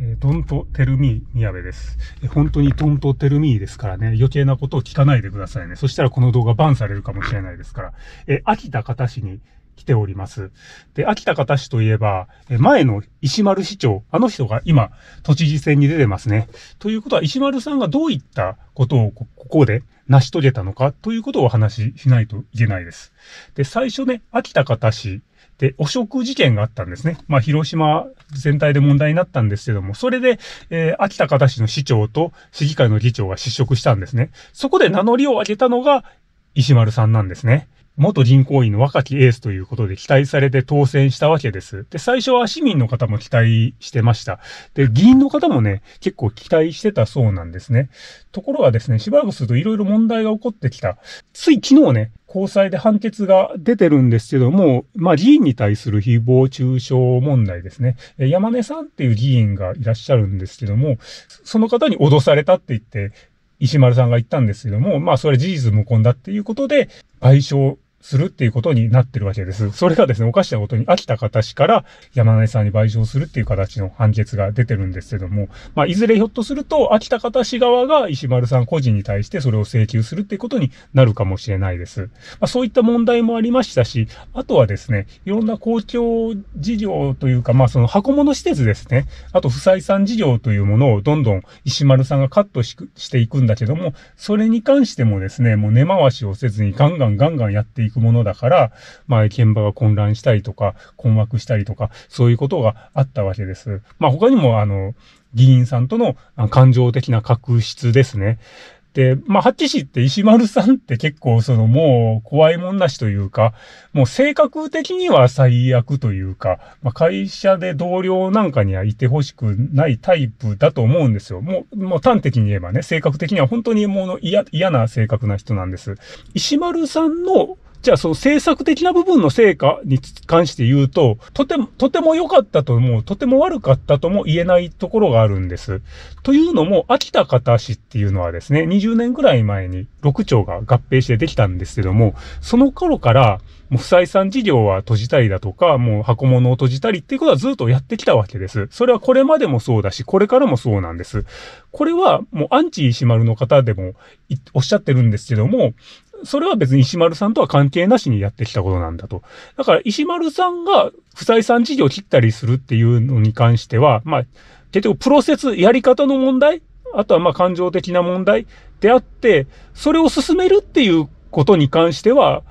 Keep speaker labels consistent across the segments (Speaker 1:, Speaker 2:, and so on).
Speaker 1: えドントテルミー宮部です。え本当にドントテルミーですからね、余計なことを聞かないでくださいね。そしたらこの動画バンされるかもしれないですから。え秋田方市に来ております。で、秋田方市といえば、前の石丸市長、あの人が今、都知事選に出てますね。ということは、石丸さんがどういったことをここで成し遂げたのかということをお話ししないといけないです。で、最初ね、秋田方市で、汚職事件があったんですね。まあ、広島全体で問題になったんですけども、それで、えー、秋田方市の市長と市議会の議長が失職したんですね。そこで名乗りを上げたのが、石丸さんなんですね。元銀行員の若きエースということで期待されて当選したわけです。で、最初は市民の方も期待してました。で、議員の方もね、結構期待してたそうなんですね。ところがですね、しばらくするといろいろ問題が起こってきた。つい昨日ね、高裁で判決が出てるんですけども、まあ、議員に対する誹謗中傷問題ですね。山根さんっていう議員がいらっしゃるんですけども、その方に脅されたって言って、石丸さんが言ったんですけども、まあそれ事実無根だっていうことで、賠償するっていうことになってるわけです。それがですね、おかしなことに飽きた形から山根さんに賠償するっていう形の判決が出てるんですけども、まあ、いずれひょっとすると、秋田形側が石丸さん個人に対してそれを請求するっていうことになるかもしれないです。まあ、そういった問題もありましたし、あとはですね、いろんな公共事業というか、まあ、その箱物施設ですね、あと不採算事業というものをどんどん石丸さんがカットしていくんだけども、それに関してもですね、もう根回しをせずにガンガンガンガンやっていいくものだから、まあ、現場が混乱したりとか、困惑したりとか、そういうことがあったわけです。まあ、他にも、あの、議員さんとの感情的な確執ですね。で、まあ、八騎士って石丸さんって結構そのもう怖いもんなしというか、もう性格的には最悪というか、まあ、会社で同僚なんかにはいてほしくないタイプだと思うんですよ。もう、もう端的に言えばね、性格的には本当にもう嫌、嫌な性格な人なんです。石丸さんのじゃあ、その政策的な部分の成果に関して言うと、とても、とても良かったとも、とても悪かったとも言えないところがあるんです。というのも、秋田片市っていうのはですね、20年ぐらい前に6町が合併してできたんですけども、その頃から、もう不採算事業は閉じたりだとか、もう箱物を閉じたりっていうことはずっとやってきたわけです。それはこれまでもそうだし、これからもそうなんです。これはもうアンチ石丸の方でもおっしゃってるんですけども、それは別に石丸さんとは関係なしにやってきたことなんだと。だから石丸さんが不採算事業を切ったりするっていうのに関しては、まあ、結局プロセス、やり方の問題、あとはまあ感情的な問題であって、それを進めるっていうことに関しては、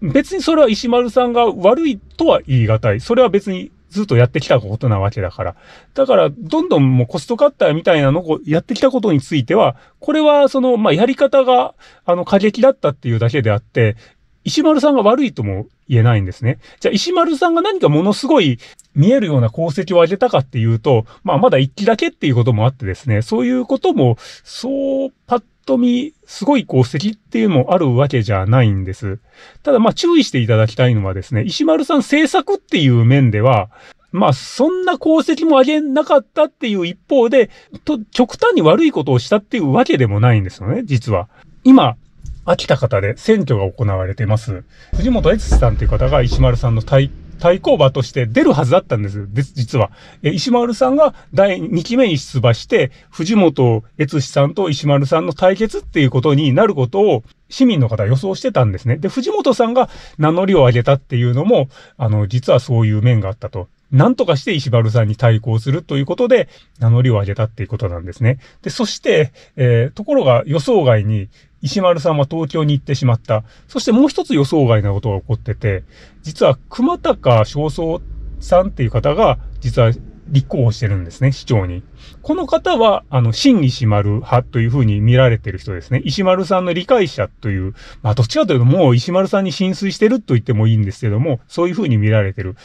Speaker 1: 別にそれは石丸さんが悪いとは言い難い。それは別にずっとやってきたことなわけだから。だから、どんどんもうコストカッターみたいなのをやってきたことについては、これはその、まあ、やり方が、あの、過激だったっていうだけであって、石丸さんが悪いとも言えないんですね。じゃあ、石丸さんが何かものすごい見えるような功績を上げたかっていうと、まあ、まだ一期だけっていうこともあってですね、そういうことも、そう、パッと見、すごい功績っていうのもあるわけじゃないんです。ただ、まあ、注意していただきたいのはですね、石丸さん制作っていう面では、まあ、そんな功績もあげなかったっていう一方で、と、極端に悪いことをしたっていうわけでもないんですよね、実は。今、秋田方で選挙が行われています。藤本悦さんという方が石丸さんの対対抗馬として出るはずだったんです。で実は。え、石丸さんが第2期目に出馬して、藤本悦史さんと石丸さんの対決っていうことになることを、市民の方予想してたんですね。で、藤本さんが名乗りを上げたっていうのも、あの、実はそういう面があったと。なんとかして石丸さんに対抗するということで、名乗りを上げたっていうことなんですね。で、そして、えー、ところが予想外に、石丸さんは東京に行ってしまった。そしてもう一つ予想外なことが起こってて、実は熊高正宗さんっていう方が、実は立候補してるんですね、市長に。この方は、あの、新石丸派というふうに見られてる人ですね。石丸さんの理解者という、まあ、どっちかというともう石丸さんに浸水してると言ってもいいんですけども、そういうふうに見られてる。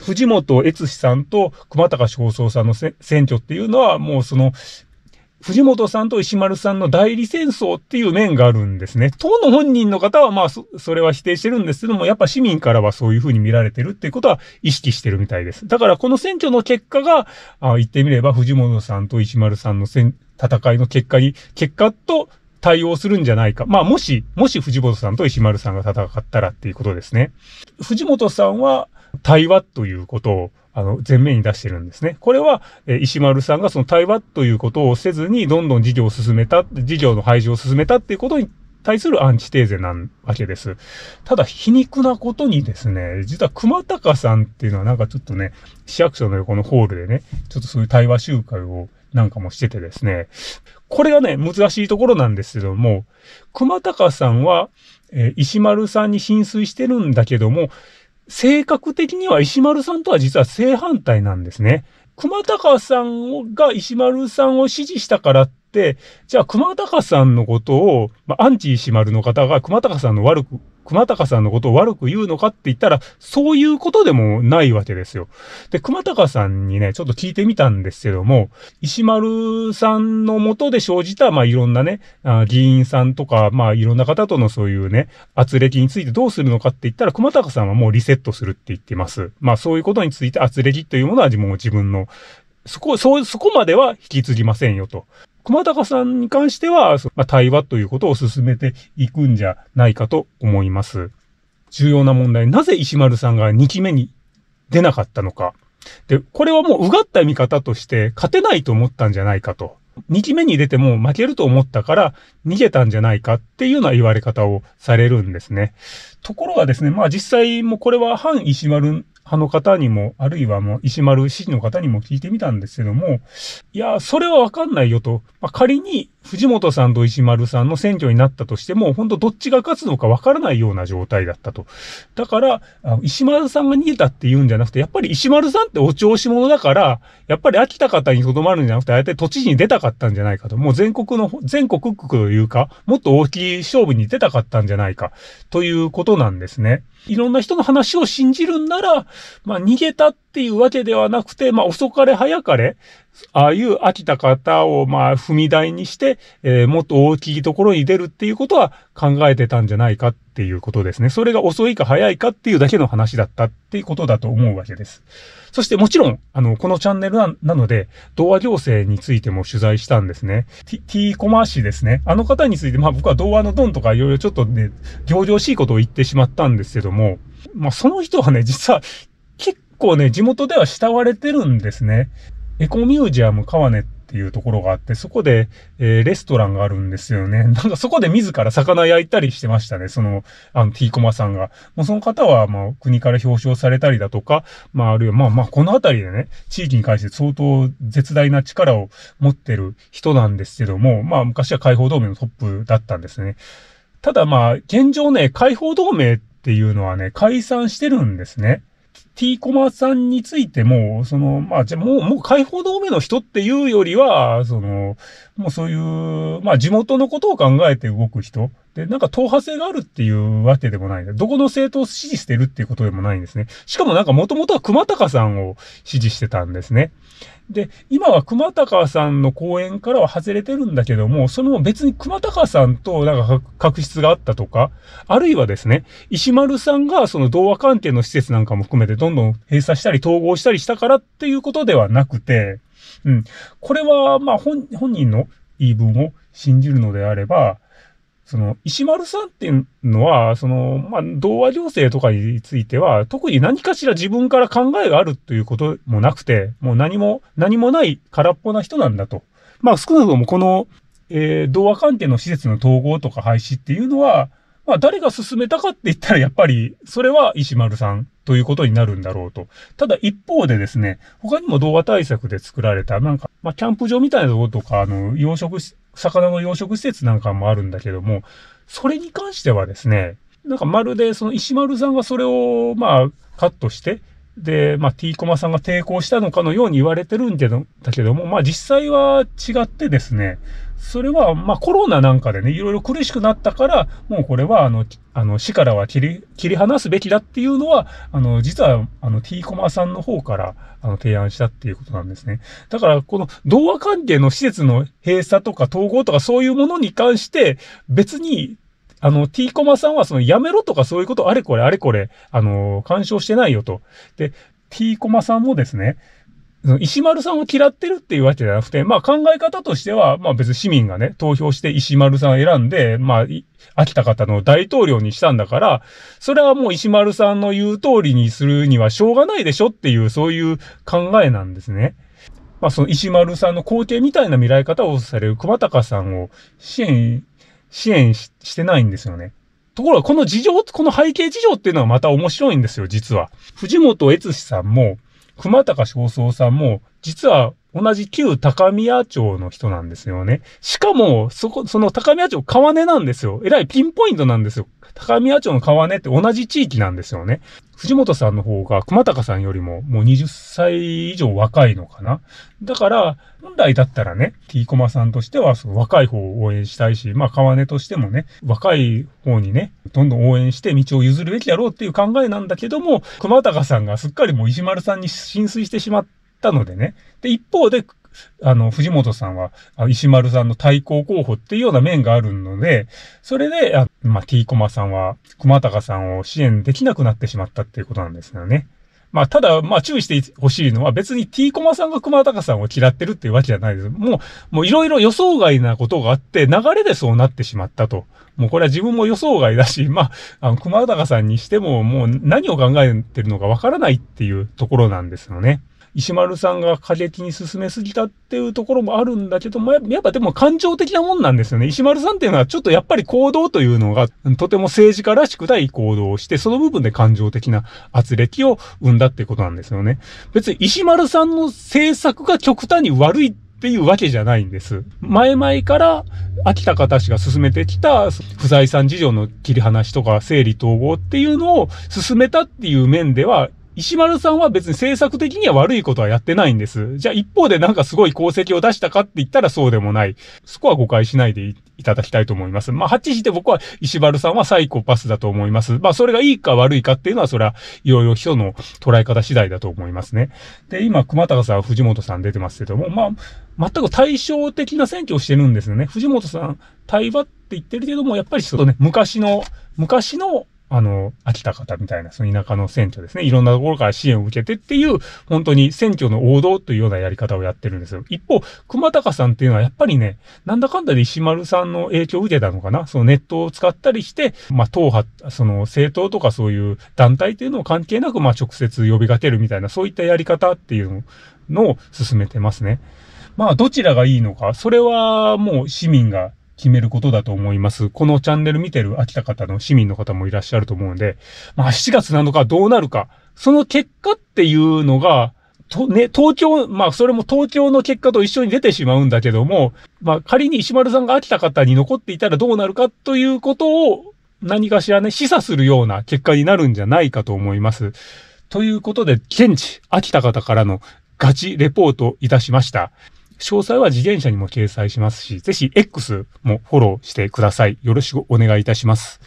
Speaker 1: 藤本悦史さんと熊高正宗さんの選挙っていうのは、もうその、藤本さんと石丸さんの代理戦争っていう面があるんですね。党の本人の方はまあそ、それは否定してるんですけども、やっぱ市民からはそういうふうに見られてるっていうことは意識してるみたいです。だからこの選挙の結果が、あ言ってみれば藤本さんと石丸さんの戦いの結果に、結果と対応するんじゃないか。まあ、もし、もし藤本さんと石丸さんが戦ったらっていうことですね。藤本さんは対話ということをあの、前面に出してるんですね。これは、え石丸さんがその対話ということをせずに、どんどん事業を進めた、事業の排除を進めたっていうことに対するアンチテーゼなわけです。ただ、皮肉なことにですね、実は熊高さんっていうのはなんかちょっとね、市役所の横のホールでね、ちょっとそういう対話集会をなんかもしててですね、これがね、難しいところなんですけども、熊高さんは、えー、石丸さんに浸水してるんだけども、性格的には石丸さんとは実は正反対なんですね。熊高さんが石丸さんを支持したからって、じゃあ熊高さんのことを、まあ、アンチ石丸の方が熊高さんの悪く熊高さんのことを悪く言うのかって言ったら、そういうことでもないわけですよ。で、熊高さんにね、ちょっと聞いてみたんですけども、石丸さんのもとで生じた、まあ、いろんなね、あ議員さんとか、まあ、いろんな方とのそういうね、圧力についてどうするのかって言ったら、熊高さんはもうリセットするって言ってます。まあ、そういうことについて圧力というものは、もう自分の、そこ、そそこまでは引き継ぎませんよと。熊高さんに関しては、まあ、対話ということを進めていくんじゃないかと思います。重要な問題。なぜ石丸さんが2期目に出なかったのか。で、これはもううがった見方として勝てないと思ったんじゃないかと。2期目に出ても負けると思ったから逃げたんじゃないかっていうような言われ方をされるんですね。ところがですね、まあ実際もこれは反石丸派の方にも、あるいはもう石丸市の方にも聞いてみたんですけども、いや、それはわかんないよと、まあ、仮に藤本さんと石丸さんの選挙になったとしても、本当どっちが勝つのかわからないような状態だったと。だから、石丸さんが逃げたって言うんじゃなくて、やっぱり石丸さんってお調子者だから、やっぱり秋田方にとどまるんじゃなくて、あえて都知事に出たかったんじゃないかと。もう全国の、全国区というか、もっと大きい勝負に出たかったんじゃないか、ということなんですね。いろんな人の話を信じるんなら、まあ逃げたってっていうわけではなくて、まあ、遅かれ早かれ、ああいう飽きた方を、まあ、踏み台にして、えー、もっと大きいところに出るっていうことは考えてたんじゃないかっていうことですね。それが遅いか早いかっていうだけの話だったっていうことだと思うわけです。そしてもちろん、あの、このチャンネルなので、童話行政についても取材したんですね。t, t コマー氏ですね。あの方について、まあ僕は童話のドンとかいろいろちょっとね、行々しいことを言ってしまったんですけども、まあその人はね、実は構ね、地元では慕われてるんですね。エコミュージアム川根っていうところがあって、そこで、えー、レストランがあるんですよね。なんかそこで自ら魚焼いたりしてましたね。その、あの、T コマさんが。もうその方は、まあ、国から表彰されたりだとか、まあ、あるいは、まあまあ、この辺りでね、地域に関して相当絶大な力を持ってる人なんですけども、まあ、昔は解放同盟のトップだったんですね。ただまあ、現状ね、解放同盟っていうのはね、解散してるんですね。T コマさんについても、その、まあ、じゃもう、もう解放同盟の人っていうよりは、その、もうそういう、まあ、地元のことを考えて動く人で、なんか党派性があるっていうわけでもない。どこの政党を支持してるっていうことでもないんですね。しかもなんかもともとは熊高さんを支持してたんですね。で、今は熊高さんの講演からは外れてるんだけども、その別に熊高さんとなんか確執があったとか、あるいはですね、石丸さんがその童話関係の施設なんかも含めてどんどん閉鎖したり統合したりしたからっていうことではなくて、うん。これは、まあ本、本人の言い分を信じるのであれば、その、石丸さんっていうのは、その、まあ、童話情勢とかについては、特に何かしら自分から考えがあるということもなくて、もう何も、何もない空っぽな人なんだと。まあ、少なくともこの、えー、童話関係の施設の統合とか廃止っていうのは、まあ、誰が進めたかって言ったら、やっぱり、それは石丸さんということになるんだろうと。ただ一方でですね、他にも童話対策で作られた、なんか、まあ、キャンプ場みたいなところとか、あの、養殖魚の養殖施設なんかもあるんだけども、それに関してはですね、なんかまるでその石丸さんがそれをまあカットしてで、まあ、T コマさんが抵抗したのかのように言われてるんけど、だけども、まあ、実際は違ってですね、それは、まあ、コロナなんかでね、いろいろ苦しくなったから、もうこれは、あの、あの、死からは切り、切り離すべきだっていうのは、あの、実は、あの、T コマさんの方から、あの、提案したっていうことなんですね。だから、この、童話関係の施設の閉鎖とか統合とかそういうものに関して、別にあの、t コマさんはそのやめろとかそういうことあれこれあれこれ、あの、干渉してないよと。で、t コマさんもですね、その石丸さんを嫌ってるっていうわけじゃなくて、まあ考え方としては、まあ別に市民がね、投票して石丸さんを選んで、まあ、飽きた方の大統領にしたんだから、それはもう石丸さんの言う通りにするにはしょうがないでしょっていう、そういう考えなんですね。まあその石丸さんの後継みたいな見られ方をされる熊高さんを支援支援してないんですよね。ところが、この事情、この背景事情っていうのはまた面白いんですよ、実は。藤本悦史さんも、熊高正三さんも、実は同じ旧高宮町の人なんですよね。しかも、そこ、その高宮町川根なんですよ。えらいピンポイントなんですよ。高宮町の川根って同じ地域なんですよね。藤本さんの方が熊高さんよりももう20歳以上若いのかな。だから、本来だったらね、T コマさんとしてはその若い方を応援したいし、まあ川根としてもね、若い方にね、どんどん応援して道を譲るべきだろうっていう考えなんだけども、熊高さんがすっかりもう石丸さんに浸水してしまっったのでね。で、一方で、あの、藤本さんは、石丸さんの対抗候補っていうような面があるので、それで、あまあ、T コマさんは、熊高さんを支援できなくなってしまったっていうことなんですよね。まあ、ただ、まあ、注意してほしいのは、別に T コマさんが熊高さんを嫌ってるっていうわけじゃないです。もう、もういろいろ予想外なことがあって、流れでそうなってしまったと。もうこれは自分も予想外だし、まあ、あの、熊高さんにしても、もう何を考えてるのかわからないっていうところなんですよね。石丸さんが過激に進めすぎたっていうところもあるんだけど、まあ、やっぱでも感情的なもんなんですよね。石丸さんっていうのはちょっとやっぱり行動というのが、とても政治家らしくない行動をして、その部分で感情的な圧力を生んだってことなんですよね。別に石丸さんの政策が極端に悪いっていうわけじゃないんです。前々から、秋田方氏が進めてきた、不財産事情の切り離しとか、整理統合っていうのを進めたっていう面では、石丸さんは別に政策的には悪いことはやってないんです。じゃあ一方でなんかすごい功績を出したかって言ったらそうでもない。そこは誤解しないでいただきたいと思います。まあ、8時で僕は石丸さんはサイコパスだと思います。まあ、それがいいか悪いかっていうのはそれはいろいろ人の捉え方次第だと思いますね。で、今、熊高さん、藤本さん出てますけども、まあ、全く対照的な選挙をしてるんですよね。藤本さん、対話って言ってるけども、やっぱりちょっとね、昔の、昔のあの、秋田方みたいな、その田舎の選挙ですね。いろんなところから支援を受けてっていう、本当に選挙の王道というようなやり方をやってるんですよ。一方、熊高さんっていうのはやっぱりね、なんだかんだで石丸さんの影響を受けたのかな。そのネットを使ったりして、まあ、党派、その政党とかそういう団体っていうのを関係なく、まあ、直接呼びかけるみたいな、そういったやり方っていうのを進めてますね。まあ、どちらがいいのか、それはもう市民が決めることだと思います。このチャンネル見てる秋田方の市民の方もいらっしゃると思うんで、まあ7月7日どうなるか、その結果っていうのが、と、ね、東京、まあ、それも東京の結果と一緒に出てしまうんだけども、まあ、仮に石丸さんが秋田方に残っていたらどうなるかということを、何かしらね、示唆するような結果になるんじゃないかと思います。ということで、現地、秋田方からのガチレポートいたしました。詳細は自転車にも掲載しますし、ぜひ X もフォローしてください。よろしくお願いいたします。